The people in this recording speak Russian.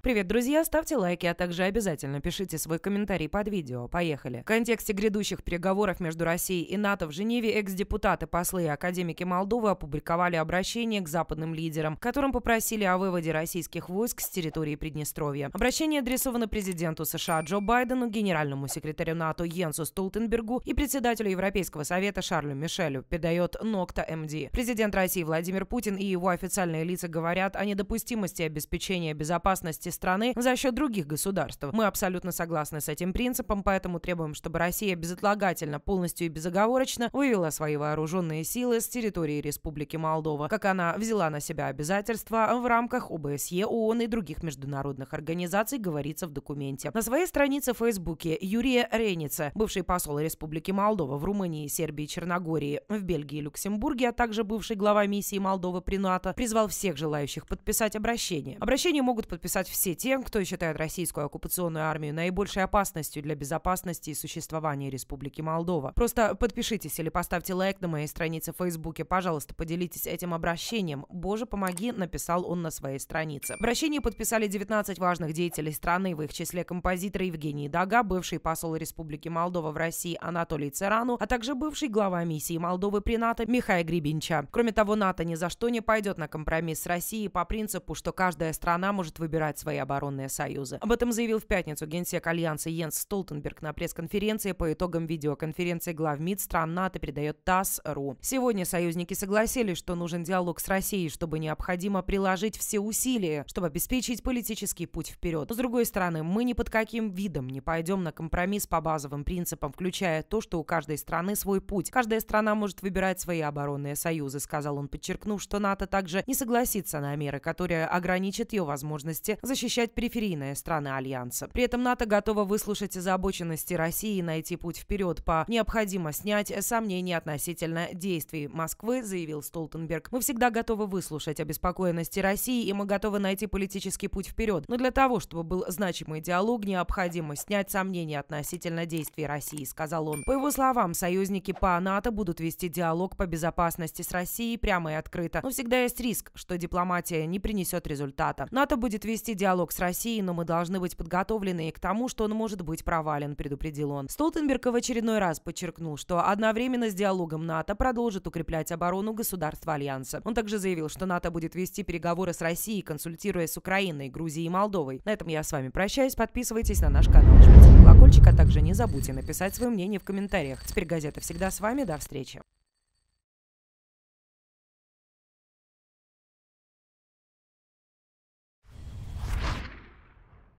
Привет, друзья, ставьте лайки, а также обязательно пишите свой комментарий под видео. Поехали. В контексте грядущих переговоров между Россией и НАТО в Женеве экс-депутаты, послы и академики Молдовы опубликовали обращение к западным лидерам, которым попросили о выводе российских войск с территории Приднестровья. Обращение адресовано президенту США Джо Байдену, генеральному секретарю НАТО Йенсу Столтенбергу и председателю Европейского совета Шарлю Мишелю, передает Нокта МД. Президент России Владимир Путин и его официальные лица говорят о недопустимости обеспечения безопасности страны за счет других государств. Мы абсолютно согласны с этим принципом, поэтому требуем, чтобы Россия безотлагательно, полностью и безоговорочно вывела свои вооруженные силы с территории Республики Молдова, как она взяла на себя обязательства в рамках ОБСЕ, ООН и других международных организаций, говорится в документе. На своей странице в Фейсбуке Юрия Реница, бывший посол Республики Молдова в Румынии, Сербии, Черногории, в Бельгии и Люксембурге, а также бывший глава миссии Молдовы при НАТО, призвал всех желающих подписать обращение. Обращение могут подписать все все тем, кто считает российскую оккупационную армию наибольшей опасностью для безопасности и существования Республики Молдова. Просто подпишитесь или поставьте лайк на моей странице в Фейсбуке. Пожалуйста, поделитесь этим обращением. «Боже, помоги», написал он на своей странице. Обращение подписали 19 важных деятелей страны, в их числе композитор Евгений Дага, бывший посол Республики Молдова в России Анатолий Церану, а также бывший глава миссии Молдовы при НАТО Михаил Гребенча. Кроме того, НАТО ни за что не пойдет на компромисс с Россией по принципу, что каждая страна может выбирать свои свои оборонные союзы. Об этом заявил в пятницу генсек Альянса Йенс Столтенберг на пресс-конференции по итогам видеоконференции глав МИД стран НАТО передает ТАСС.ру. Сегодня союзники согласились, что нужен диалог с Россией, чтобы необходимо приложить все усилия, чтобы обеспечить политический путь вперед. Но, с другой стороны, мы ни под каким видом не пойдем на компромисс по базовым принципам, включая то, что у каждой страны свой путь. Каждая страна может выбирать свои оборонные союзы, сказал он, подчеркнув, что НАТО также не согласится на меры, которые ограничат ее возможности защищать защищать периферийные страны Альянса. При этом НАТО готова выслушать озабоченности России и найти путь вперед по «необходимо снять сомнения относительно действий Москвы», заявил Столтенберг. «Мы всегда готовы выслушать обеспокоенности России, и мы готовы найти политический путь вперед. Но для того, чтобы был значимый диалог, необходимо снять сомнения относительно действий России», сказал он. По его словам, союзники по НАТО будут вести диалог по безопасности с Россией прямо и открыто. Но всегда есть риск, что дипломатия не принесет результата. НАТО будет вести диалог диалог с Россией, но мы должны быть подготовлены и к тому, что он может быть провален, предупредил он. Столтенберг в очередной раз подчеркнул, что одновременно с диалогом НАТО продолжит укреплять оборону государства Альянса. Он также заявил, что НАТО будет вести переговоры с Россией, консультируясь с Украиной, Грузией и Молдовой. На этом я с вами прощаюсь. Подписывайтесь на наш канал, жмите колокольчик, а также не забудьте написать свое мнение в комментариях. Теперь газета всегда с вами. До встречи.